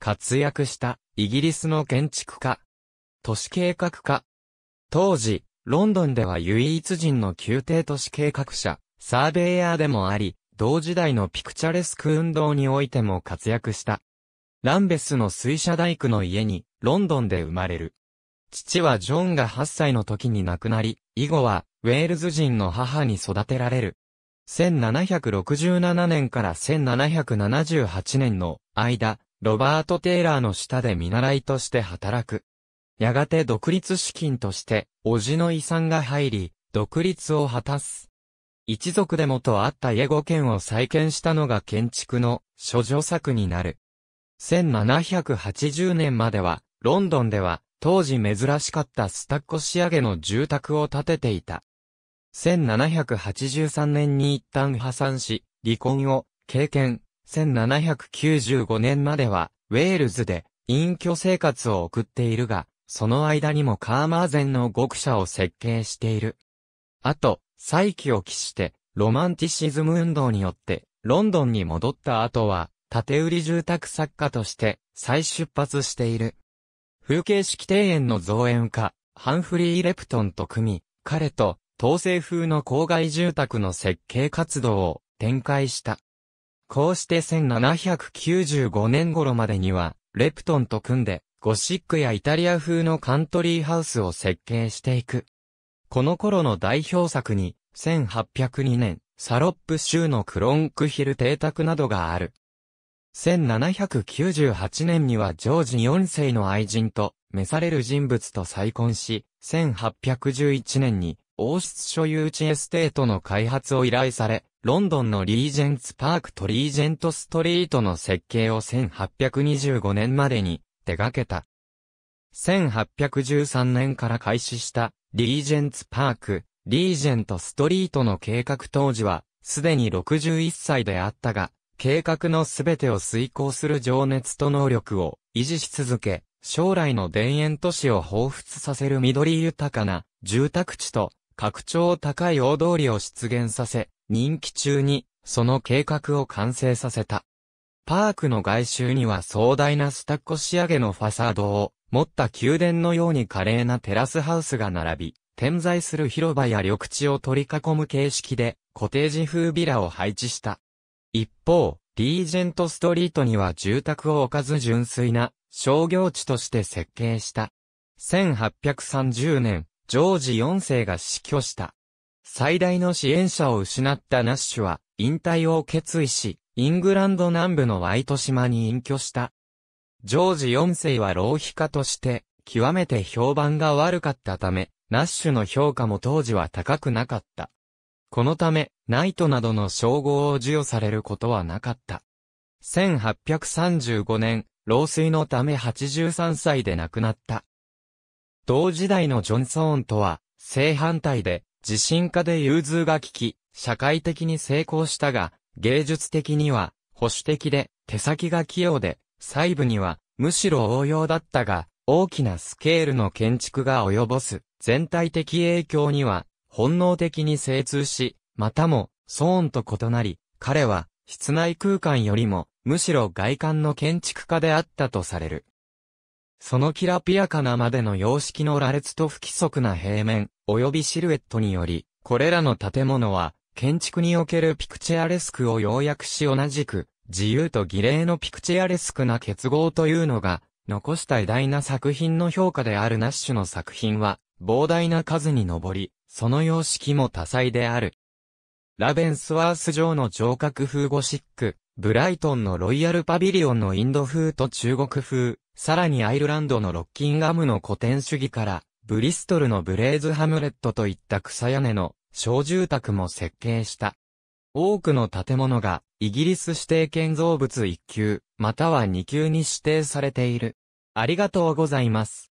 活躍したイギリスの建築家、都市計画家。当時、ロンドンでは唯一人の宮廷都市計画者、サーベイヤーでもあり、同時代のピクチャレスク運動においても活躍した。ランベスの水車大工の家に、ロンドンで生まれる。父はジョンが8歳の時に亡くなり、以後は、ウェールズ人の母に育てられる。1767年から1778年の間、ロバート・テイラーの下で見習いとして働く。やがて独立資金として、叔父の遺産が入り、独立を果たす。一族でもとあった英語圏を再建したのが建築の諸女作になる。1780年までは、ロンドンでは、当時珍しかったスタッコ仕上げの住宅を建てていた。1783年に一旦破産し、離婚を経験。1795年までは、ウェールズで隠居生活を送っているが、その間にもカーマーゼンの極者を設計している。あと、再起を期して、ロマンティシズム運動によって、ロンドンに戻った後は、縦売り住宅作家として、再出発している。風景式庭園の造園家、ハンフリー・レプトンと組み、彼と、東西風の郊外住宅の設計活動を展開した。こうして1795年頃までには、レプトンと組んで、ゴシックやイタリア風のカントリーハウスを設計していく。この頃の代表作に、1802年、サロップ州のクロンクヒル邸宅などがある。1798年にはジョージ4世の愛人と、召される人物と再婚し、1811年に王室所有地エステートの開発を依頼され、ロンドンのリージェンツパークとリージェントストリートの設計を1825年までに手掛けた。1813年から開始したリージェンツパーク、リージェントストリートの計画当時は、すでに61歳であったが、計画のすべてを遂行する情熱と能力を維持し続け、将来の田園都市を彷彿させる緑豊かな住宅地と格調高い大通りを出現させ、任期中に、その計画を完成させた。パークの外周には壮大なスタッコ仕上げのファサードを、持った宮殿のように華麗なテラスハウスが並び、点在する広場や緑地を取り囲む形式で、コテージ風ビラを配置した。一方、リージェントストリートには住宅を置かず純粋な商業地として設計した。1830年、ジョージ4世が死去した。最大の支援者を失ったナッシュは、引退を決意し、イングランド南部のワイト島に隠居した。ジョージ4世は浪費家として、極めて評判が悪かったため、ナッシュの評価も当時は高くなかった。このため、ナイトなどの称号を授与されることはなかった。1835年、老衰のため83歳で亡くなった。同時代のジョンソーンとは、正反対で、自信家で融通が利き、社会的に成功したが、芸術的には、保守的で、手先が器用で、細部には、むしろ応用だったが、大きなスケールの建築が及ぼす、全体的影響には、本能的に精通し、またも、ソーンと異なり、彼は、室内空間よりも、むしろ外観の建築家であったとされる。そのきらぴやかなまでの様式の羅列と不規則な平面、及びシルエットにより、これらの建物は、建築におけるピクチアレスクを要約し同じく、自由と儀礼のピクチアレスクな結合というのが、残した偉大な作品の評価であるナッシュの作品は、膨大な数に上り、その様式も多彩である。ラベンスワース城の城郭風ゴシック、ブライトンのロイヤルパビリオンのインド風と中国風、さらにアイルランドのロッキンガムの古典主義から、ブリストルのブレーズハムレットといった草屋根の小住宅も設計した。多くの建物がイギリス指定建造物1級、または2級に指定されている。ありがとうございます。